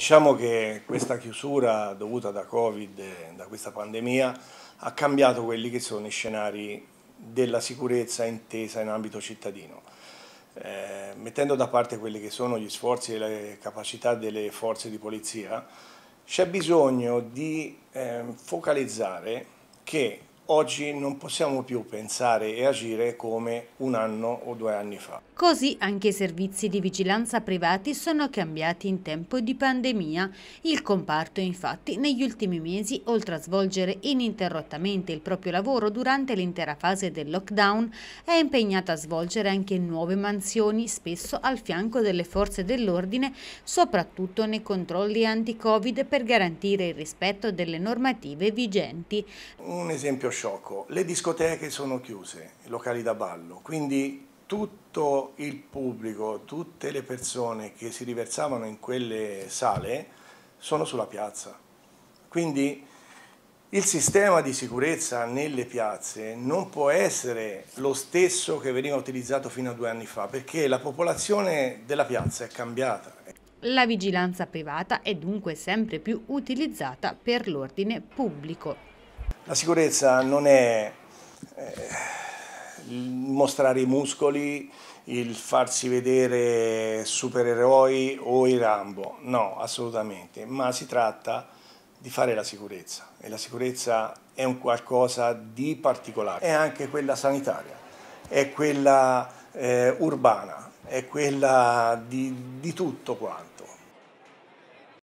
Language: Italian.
Diciamo che questa chiusura dovuta da Covid, da questa pandemia, ha cambiato quelli che sono i scenari della sicurezza intesa in ambito cittadino. Eh, mettendo da parte quelli che sono gli sforzi e le capacità delle forze di polizia, c'è bisogno di eh, focalizzare che Oggi non possiamo più pensare e agire come un anno o due anni fa. Così anche i servizi di vigilanza privati sono cambiati in tempo di pandemia. Il comparto infatti negli ultimi mesi, oltre a svolgere ininterrottamente il proprio lavoro durante l'intera fase del lockdown, è impegnato a svolgere anche nuove mansioni, spesso al fianco delle forze dell'ordine, soprattutto nei controlli anti-Covid per garantire il rispetto delle normative vigenti. Un esempio sciocco, le discoteche sono chiuse, i locali da ballo, quindi tutto il pubblico, tutte le persone che si riversavano in quelle sale sono sulla piazza. Quindi il sistema di sicurezza nelle piazze non può essere lo stesso che veniva utilizzato fino a due anni fa, perché la popolazione della piazza è cambiata. La vigilanza privata è dunque sempre più utilizzata per l'ordine pubblico la sicurezza non è eh, mostrare i muscoli, il farsi vedere supereroi o i Rambo, no, assolutamente, ma si tratta di fare la sicurezza e la sicurezza è un qualcosa di particolare, è anche quella sanitaria, è quella eh, urbana, è quella di, di tutto quanto.